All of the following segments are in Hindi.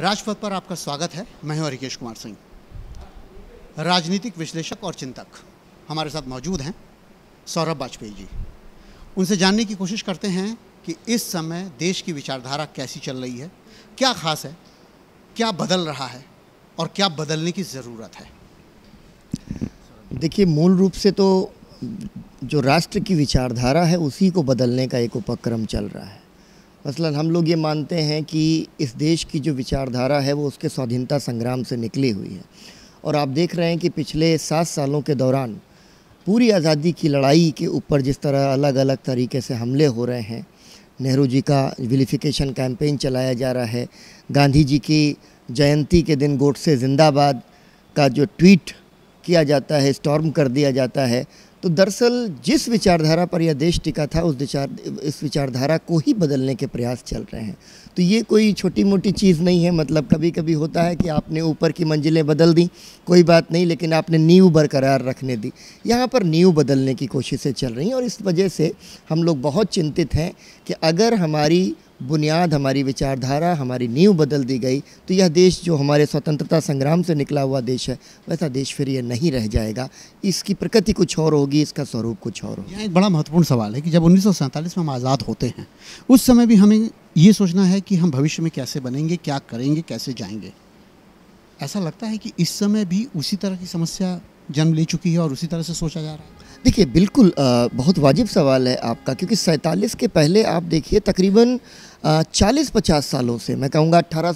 राजपथ पर आपका स्वागत है मैं हूं हरिकेश कुमार सिंह राजनीतिक विश्लेषक और चिंतक हमारे साथ मौजूद हैं सौरभ वाजपेयी जी उनसे जानने की कोशिश करते हैं कि इस समय देश की विचारधारा कैसी चल रही है क्या खास है क्या बदल रहा है और क्या बदलने की ज़रूरत है देखिए मूल रूप से तो जो राष्ट्र की विचारधारा है उसी को बदलने का एक उपक्रम चल रहा है मसलन हम लोग ये मानते हैं कि इस देश की जो विचारधारा है वो उसके स्वाधीनता संग्राम से निकली हुई है और आप देख रहे हैं कि पिछले सात सालों के दौरान पूरी आज़ादी की लड़ाई के ऊपर जिस तरह अलग अलग तरीके से हमले हो रहे हैं नेहरू जी का विलिफिकेशन कैंपेन चलाया जा रहा है गांधी जी की जयंती के दिन गोट से जिंदाबाद का जो ट्वीट किया जाता है स्टॉर्म कर दिया जाता है तो दरअसल जिस विचारधारा पर यह देश टिका था उस विचार इस विचारधारा को ही बदलने के प्रयास चल रहे हैं तो ये कोई छोटी मोटी चीज़ नहीं है मतलब कभी कभी होता है कि आपने ऊपर की मंजिलें बदल दी कोई बात नहीं लेकिन आपने नींव बरकरार रखने दी यहाँ पर नींव बदलने की कोशिशें चल रही हैं और इस वजह से हम लोग बहुत चिंतित हैं कि अगर हमारी बुनियाद हमारी विचारधारा हमारी नींव बदल दी गई तो यह देश जो हमारे स्वतंत्रता संग्राम से निकला हुआ देश है वैसा देश फिर यह नहीं रह जाएगा इसकी प्रकृति कुछ और होगी इसका स्वरूप कुछ और होगा एक बड़ा महत्वपूर्ण सवाल है कि जब उन्नीस में हम आज़ाद होते हैं उस समय भी हमें ये सोचना है कि हम भविष्य में कैसे बनेंगे क्या करेंगे कैसे जाएंगे ऐसा लगता है कि इस समय भी उसी तरह की समस्या जन्म ले चुकी है और उसी तरह से सोचा जा रहा है देखिए बिल्कुल बहुत वाजिब सवाल है आपका क्योंकि सैंतालीस के पहले आप देखिए तकरीबन चालीस पचास सालों से मैं कहूँगा अट्ठारह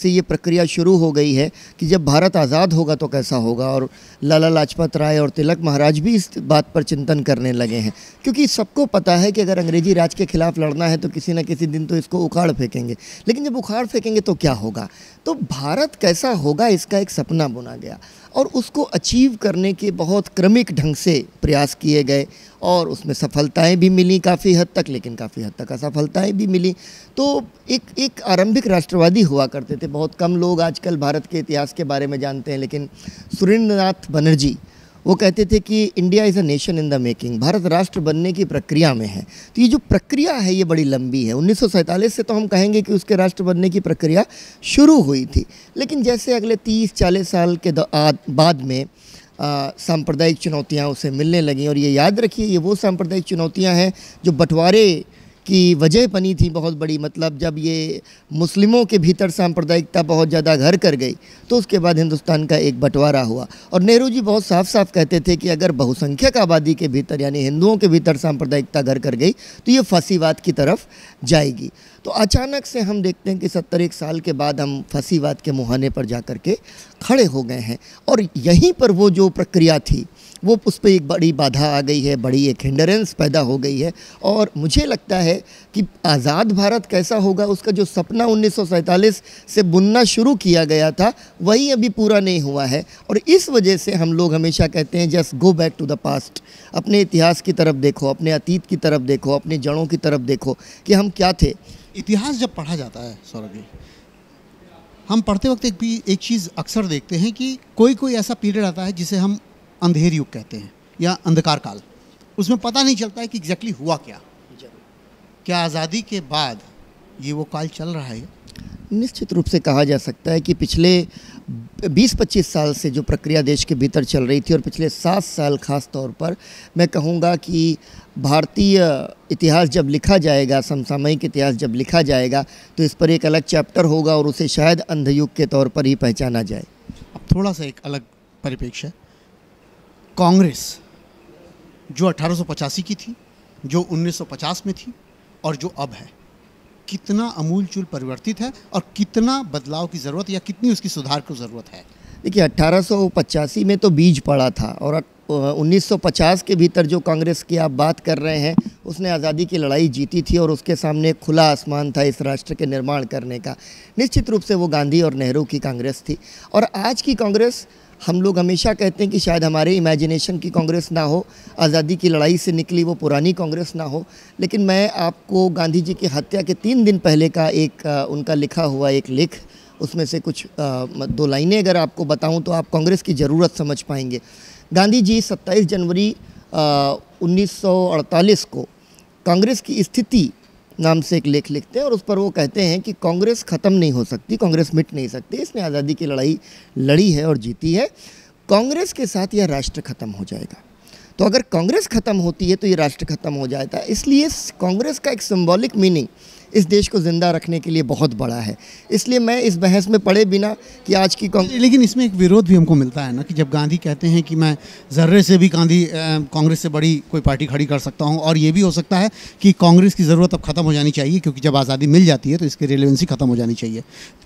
से ये प्रक्रिया शुरू हो गई है कि जब भारत आज़ाद होगा तो कैसा होगा और लाला लाजपत राय और तिलक महाराज भी इस बात पर चिंतन करने लगे हैं क्योंकि सबको पता है कि अगर अंग्रेजी राज के खिलाफ लड़ना है तो किसी न किसी दिन तो इसको उखाड़ फेंकेंगे लेकिन जब उखाड़ फेंकेंगे तो क्या होगा तो भारत कैसा होगा इसका एक सपना बुना गया और उसको अचीव करने के बहुत क्रमिक ढंग से प्रयास किए गए और उसमें सफलताएं भी मिली काफ़ी हद तक लेकिन काफ़ी हद तक असफलताएं भी मिली तो एक एक आरंभिक राष्ट्रवादी हुआ करते थे बहुत कम लोग आजकल भारत के इतिहास के बारे में जानते हैं लेकिन सुरेंद्र नाथ बनर्जी वो कहते थे कि India is a nation in the making Bharat राष्ट्र बनने की प्रक्रिया में है तो ये जो प्रक्रिया है ये बड़ी लंबी है उन्नीस से तो हम कहेंगे कि उसके राष्ट्र बनने की प्रक्रिया शुरू हुई थी लेकिन जैसे अगले तीस चालीस साल के बाद में सांप्रदायिक चुनौतियाँ उसे मिलने लगीं और ये याद रखिए ये वो सांप्रदायिक चुनौतियाँ हैं जो बंटवारे की वजह बनी थी बहुत बड़ी मतलब जब ये मुस्लिमों के भीतर सांप्रदायिकता बहुत ज़्यादा घर कर गई तो उसके बाद हिंदुस्तान का एक बंटवारा हुआ और नेहरू जी बहुत साफ साफ कहते थे कि अगर बहुसंख्यक आबादी के भीतर यानी हिंदुओं के भीतर सांप्रदायिकता घर कर गई तो ये फंसीवाद की तरफ जाएगी तो अचानक से हम देखते हैं कि सत्तर एक साल के बाद हम फंसीवाद के मुहाने पर जा कर के खड़े हो गए हैं और यहीं पर वो जो प्रक्रिया थी वो उस पर एक बड़ी बाधा आ गई है बड़ी एक हिंडरेंस पैदा हो गई है और मुझे लगता है कि आज़ाद भारत कैसा होगा उसका जो सपना उन्नीस से बुनना शुरू किया गया था वही अभी पूरा नहीं हुआ है और इस वजह से हम लोग हमेशा कहते हैं just go back to the past अपने इतिहास की तरफ देखो अपने अतीत की तरफ देखो अपने जड़ों की तरफ देखो कि हम क्या थे इतिहास जब पढ़ा जाता है सौरभ जी हम पढ़ते वक्त एक भी एक चीज़ अक्सर देखते हैं कि कोई कोई ऐसा पीरियड आता है जिसे हम अंधेर युग कहते हैं या अंधकार काल उसमें पता नहीं चलता है कि एग्जैक्टली हुआ क्या क्या आज़ादी के बाद ये वो काल चल रहा है निश्चित रूप से कहा जा सकता है कि पिछले 20-25 साल से जो प्रक्रिया देश के भीतर चल रही थी और पिछले सात साल खास तौर पर मैं कहूँगा कि भारतीय इतिहास जब लिखा जाएगा समसामयिक इतिहास जब लिखा जाएगा तो इस पर एक अलग चैप्टर होगा और उसे शायद अंधयुग के तौर पर ही पहचाना जाए अब थोड़ा सा एक अलग परिप्रेक्ष्य कांग्रेस जो 1885 की थी जो 1950 में थी और जो अब है कितना अमूलचूल परिवर्तित है और कितना बदलाव की ज़रूरत या कितनी उसकी सुधार की ज़रूरत है देखिए अट्ठारह में तो बीज पड़ा था और 1950 के भीतर जो कांग्रेस की आप बात कर रहे हैं उसने आज़ादी की लड़ाई जीती थी और उसके सामने खुला आसमान था इस राष्ट्र के निर्माण करने का निश्चित रूप से वो गांधी और नेहरू की कांग्रेस थी और आज की कांग्रेस हम लोग हमेशा कहते हैं कि शायद हमारे इमेजिनेशन की कांग्रेस ना हो आज़ादी की लड़ाई से निकली वो पुरानी कांग्रेस ना हो लेकिन मैं आपको गांधी जी की हत्या के तीन दिन पहले का एक उनका लिखा हुआ एक लेख उसमें से कुछ दो लाइनें अगर आपको बताऊं तो आप कांग्रेस की ज़रूरत समझ पाएंगे गांधी जी सत्ताईस जनवरी उन्नीस को कांग्रेस की स्थिति नाम से एक लेख लिखते हैं और उस पर वो कहते हैं कि कांग्रेस ख़त्म नहीं हो सकती कांग्रेस मिट नहीं सकती इसने आज़ादी की लड़ाई लड़ी है और जीती है कांग्रेस के साथ यह राष्ट्र ख़त्म हो जाएगा तो अगर कांग्रेस ख़त्म होती है तो ये राष्ट्र ख़त्म हो जाता है इसलिए कांग्रेस का एक सिम्बॉलिक मीनिंग इस देश को ज़िंदा रखने के लिए बहुत बड़ा है इसलिए मैं इस बहस में पड़े बिना कि आज की कांग्रेस लेकिन इसमें एक विरोध भी हमको मिलता है ना कि जब गांधी कहते हैं कि मैं ज़र्रे से भी गांधी कांग्रेस से बड़ी कोई पार्टी खड़ी कर सकता हूँ और ये भी हो सकता है कि कांग्रेस की ज़रूरत अब ख़त्म हो जानी चाहिए क्योंकि जब आज़ादी मिल जाती है तो इसकी रिलेवेंसी ख़त्म हो जानी चाहिए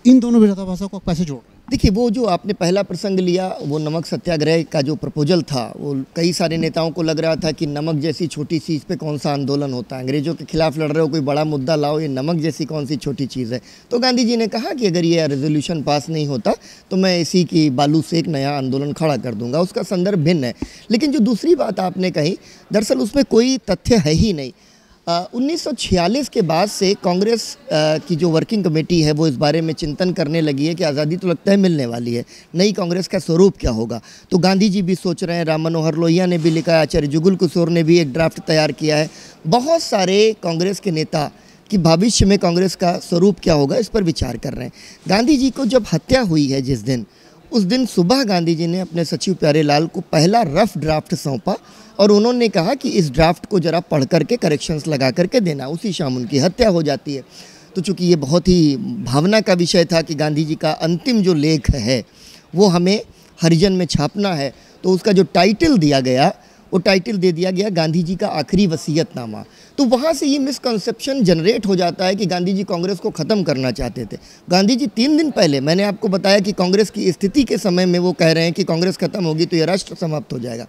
इन दोनों विरोधाभासों को कैसे जोड़ देखिए वो जो आपने पहला प्रसंग लिया वो नमक सत्याग्रह का जो प्रपोजल था वो कई सारे नेताओं को लग रहा था कि नमक जैसी छोटी चीज़ पे कौन सा आंदोलन होता है अंग्रेज़ों के खिलाफ लड़ रहे हो कोई बड़ा मुद्दा लाओ ये नमक जैसी कौन सी छोटी चीज़ है तो गांधी जी ने कहा कि अगर ये रेजोल्यूशन पास नहीं होता तो मैं इसी की बालू से एक नया आंदोलन खड़ा कर दूंगा उसका संदर्भ भिन्न है लेकिन जो दूसरी बात आपने कही दरअसल उसमें कोई तथ्य है ही नहीं उन्नीस के बाद से कांग्रेस की जो वर्किंग कमेटी है वो इस बारे में चिंतन करने लगी है कि आज़ादी तो लगता है मिलने वाली है नई कांग्रेस का स्वरूप क्या होगा तो गांधी जी भी सोच रहे हैं राम मनोहर लोहिया ने भी लिखा है आचार्य जुगुल किशोर ने भी एक ड्राफ्ट तैयार किया है बहुत सारे कांग्रेस के नेता कि भविष्य में कांग्रेस का स्वरूप क्या होगा इस पर विचार कर रहे हैं गांधी जी को जब हत्या हुई है जिस दिन उस दिन सुबह गांधी जी ने अपने सचिव प्यारे लाल को पहला रफ ड्राफ्ट सौंपा और उन्होंने कहा कि इस ड्राफ्ट को ज़रा पढ़ करके करेक्शंस लगा करके देना उसी शाम उनकी हत्या हो जाती है तो चूंकि ये बहुत ही भावना का विषय था कि गांधी जी का अंतिम जो लेख है वो हमें हरिजन में छापना है तो उसका जो टाइटल दिया गया वो टाइटल दे दिया गया गांधी जी का आखिरी वसीयतनामा तो वहाँ से ये मिसकंसेप्शन जनरेट हो जाता है कि गांधी जी कांग्रेस को ख़त्म करना चाहते थे गांधी जी तीन दिन पहले मैंने आपको बताया कि कांग्रेस की स्थिति के समय में वो कह रहे हैं कि कांग्रेस ख़त्म होगी तो यह राष्ट्र समाप्त हो जाएगा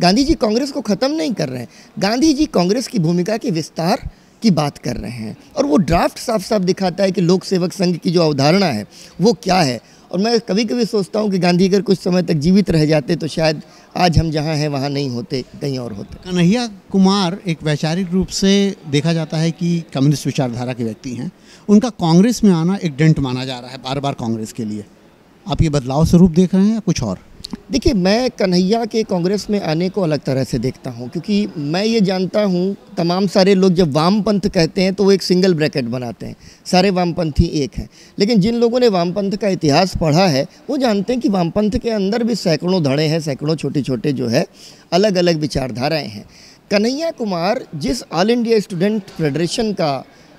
गांधी जी कांग्रेस को ख़त्म नहीं कर रहे हैं गांधी जी कांग्रेस की भूमिका के विस्तार की बात कर रहे हैं और वो ड्राफ्ट साफ साफ दिखाता है कि लोक सेवक संघ की जो अवधारणा है वो क्या है और मैं कभी कभी सोचता हूँ कि गांधी अगर कुछ समय तक जीवित रह जाते तो शायद आज हम जहाँ हैं वहाँ नहीं होते कहीं और होते कन्हैया कुमार एक वैचारिक रूप से देखा जाता है कि कम्युनिस्ट विचारधारा के व्यक्ति हैं उनका कांग्रेस में आना एक डेंट माना जा रहा है बार बार कांग्रेस के लिए आप ये बदलाव स्वरूप देख रहे हैं या कुछ और देखिए मैं कन्हैया के कांग्रेस में आने को अलग तरह से देखता हूं क्योंकि मैं ये जानता हूं तमाम सारे लोग जब वामपंथ कहते हैं तो वो एक सिंगल ब्रैकेट बनाते हैं सारे वामपंथी एक हैं लेकिन जिन लोगों ने वामपंथ का इतिहास पढ़ा है वो जानते हैं कि वामपंथ के अंदर भी सैकड़ों धड़े हैं सैकड़ों छोटे छोटे जो है अलग अलग विचारधाराएँ हैं कन्हैया कुमार जिस ऑल इंडिया स्टूडेंट फेडरेशन का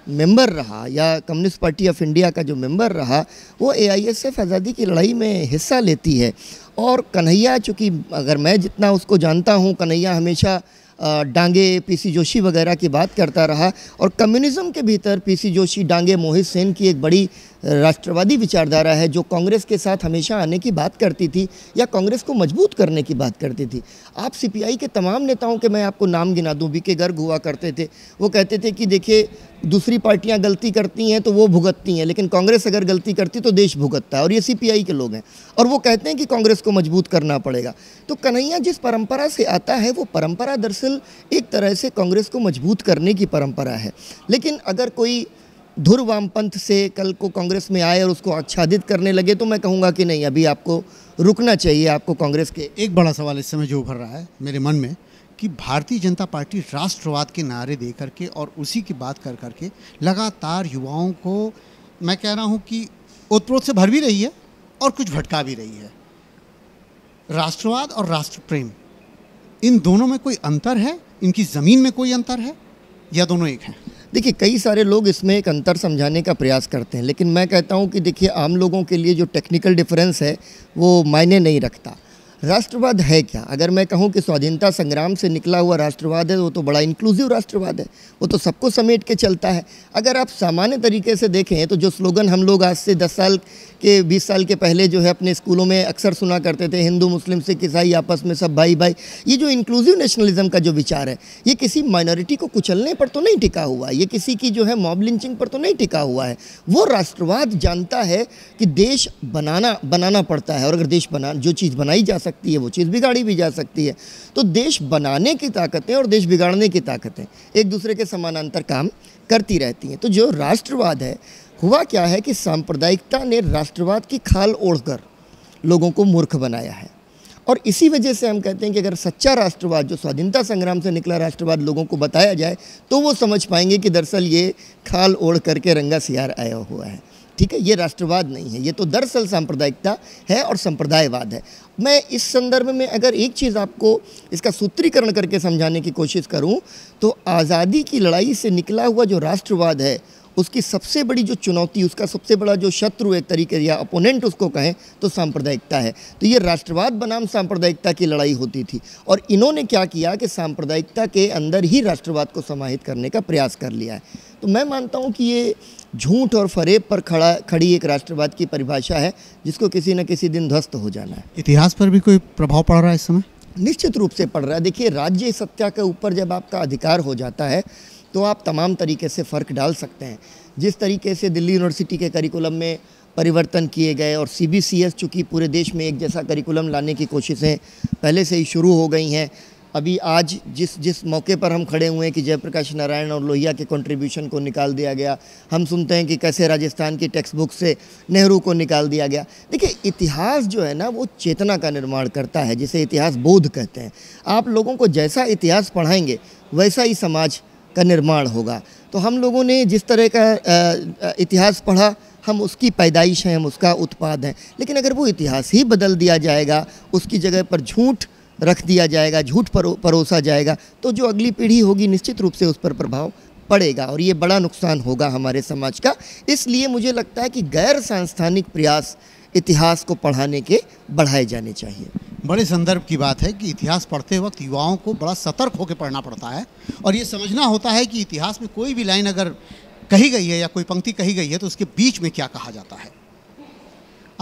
मेंबर रहा या कम्युनिस्ट पार्टी ऑफ इंडिया का जो मेंबर रहा वो एआईएसएफ आज़ादी की लड़ाई में हिस्सा लेती है और कन्हैया चूँकि अगर मैं जितना उसको जानता हूँ कन्हैया हमेशा डांगे पीसी जोशी वगैरह की बात करता रहा और कम्युनिज्म के भीतर पीसी जोशी डांगे मोहित सेन की एक बड़ी राष्ट्रवादी विचारधारा है जो कांग्रेस के साथ हमेशा आने की बात करती थी या कांग्रेस को मजबूत करने की बात करती थी आप सीपीआई के तमाम नेताओं के मैं आपको नाम गिना दूँ बी के गर्ग हुआ करते थे वो कहते थे कि देखिए दूसरी पार्टियाँ गलती करती हैं तो वो भुगतती हैं लेकिन कांग्रेस अगर गलती करती तो देश भुगतता है और ये सी के लोग हैं और वो कहते हैं कि कांग्रेस उसको मजबूत करना पड़ेगा तो कन्हैया जिस परंपरा से आता है वो परंपरा दरअसल एक तरह से कांग्रेस को मजबूत करने की परंपरा है लेकिन अगर कोई धुर वामपंथ से कल को कांग्रेस में आए और उसको आच्छादित करने लगे तो मैं कहूँगा कि नहीं अभी आपको रुकना चाहिए आपको कांग्रेस के एक बड़ा सवाल इस समय जो उभर रहा है मेरे मन में कि भारतीय जनता पार्टी राष्ट्रवाद के नारे दे करके और उसी की बात कर करके लगातार युवाओं को मैं कह रहा हूँ कि ओतप्रोत से भर भी रही है और कुछ भटका भी रही है राष्ट्रवाद और राष्ट्र प्रेम इन दोनों में कोई अंतर है इनकी ज़मीन में कोई अंतर है या दोनों एक हैं देखिए कई सारे लोग इसमें एक अंतर समझाने का प्रयास करते हैं लेकिन मैं कहता हूँ कि देखिए आम लोगों के लिए जो टेक्निकल डिफरेंस है वो मायने नहीं रखता राष्ट्रवाद है क्या अगर मैं कहूँ कि स्वाधीनता संग्राम से निकला हुआ राष्ट्रवाद है वो तो बड़ा इंक्लूसिव राष्ट्रवाद है वो तो सबको समेट के चलता है अगर आप सामान्य तरीके से देखें तो जो स्लोगन हम लोग आज से दस साल के 20 साल के पहले जो है अपने स्कूलों में अक्सर सुना करते थे हिंदू मुस्लिम सिख ईसाई आपस में सब भाई भाई ये जो इंक्लूसिव नेशनलिज्म का जो विचार है ये किसी माइनॉरिटी को कुचलने पर तो नहीं टिका हुआ ये किसी की जो है मॉब लिंचिंग पर तो नहीं टिका हुआ है वो राष्ट्रवाद जानता है कि देश बनाना बनाना पड़ता है और अगर देश बना जो चीज़ बनाई जा सकती है वो चीज़ बिगाड़ी भी जा सकती है तो देश बनाने की ताकतें और देश बिगाड़ने की ताकतें एक दूसरे के समानांतर काम करती रहती हैं तो जो राष्ट्रवाद है हुआ क्या है कि सांप्रदायिकता ने राष्ट्रवाद की खाल ओढ़कर लोगों को मूर्ख बनाया है और इसी वजह से हम कहते हैं कि अगर सच्चा राष्ट्रवाद जो स्वाधीनता संग्राम से निकला राष्ट्रवाद लोगों को बताया जाए तो वो समझ पाएंगे कि दरअसल ये खाल ओढ़ करके रंगा सियार आया हुआ है ठीक है ये राष्ट्रवाद नहीं है ये तो दरअसल सांप्रदायिकता है और संप्रदायवाद है मैं इस संदर्भ में अगर एक चीज़ आपको इसका सूत्रीकरण करके समझाने की कोशिश करूं तो आज़ादी की लड़ाई से निकला हुआ जो राष्ट्रवाद है उसकी सबसे बड़ी जो चुनौती उसका सबसे बड़ा जो शत्रु एक तरीके या अपोनेंट उसको कहें तो सांप्रदायिकता है तो ये राष्ट्रवाद बनाम सांप्रदायिकता की लड़ाई होती थी और इन्होंने क्या किया कि सांप्रदायिकता के अंदर ही राष्ट्रवाद को समाहित करने का प्रयास कर लिया है तो मैं मानता हूँ कि ये झूठ और फरेब पर खड़ा खड़ी एक राष्ट्रवाद की परिभाषा है जिसको किसी न किसी दिन ध्वस्त हो जाना है इतिहास पर भी कोई प्रभाव पड़ रहा है इस समय निश्चित रूप से पड़ रहा है देखिए राज्य सत्या के ऊपर जब आपका अधिकार हो जाता है तो आप तमाम तरीके से फ़र्क डाल सकते हैं जिस तरीके से दिल्ली यूनिवर्सिटी के करिकुलम में परिवर्तन किए गए और सी बी सी एस चूँकि पूरे देश में एक जैसा करिकुलम लाने की कोशिशें पहले से ही शुरू हो गई हैं अभी आज जिस जिस मौके पर हम खड़े हुए हैं कि जयप्रकाश नारायण और लोहिया के कंट्रीब्यूशन को निकाल दिया गया हम सुनते हैं कि कैसे राजस्थान की टेक्स्ट बुक से नेहरू को निकाल दिया गया देखिए इतिहास जो है ना वो चेतना का निर्माण करता है जिसे इतिहास बोध कहते हैं आप लोगों को जैसा इतिहास पढ़ाएंगे वैसा ही समाज का निर्माण होगा तो हम लोगों ने जिस तरह का इतिहास पढ़ा हम उसकी पैदाइश हैं हम उसका उत्पाद हैं लेकिन अगर वो इतिहास ही बदल दिया जाएगा उसकी जगह पर झूठ रख दिया जाएगा झूठ परो, परोसा जाएगा तो जो अगली पीढ़ी होगी निश्चित रूप से उस पर प्रभाव पड़ेगा और ये बड़ा नुकसान होगा हमारे समाज का इसलिए मुझे लगता है कि गैर सांस्थानिक प्रयास इतिहास को पढ़ाने के बढ़ाए जाने चाहिए बड़े संदर्भ की बात है कि इतिहास पढ़ते वक्त युवाओं को बड़ा सतर्क होकर पढ़ना पड़ता है और ये समझना होता है कि इतिहास में कोई भी लाइन अगर कही गई है या कोई पंक्ति कही गई है तो उसके बीच में क्या कहा जाता है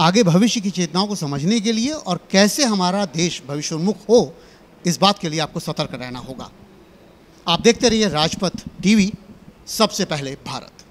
आगे भविष्य की चेतनाओं को समझने के लिए और कैसे हमारा देश भविष्योन्मुख हो इस बात के लिए आपको सतर्क रहना होगा आप देखते रहिए राजपथ टीवी सबसे पहले भारत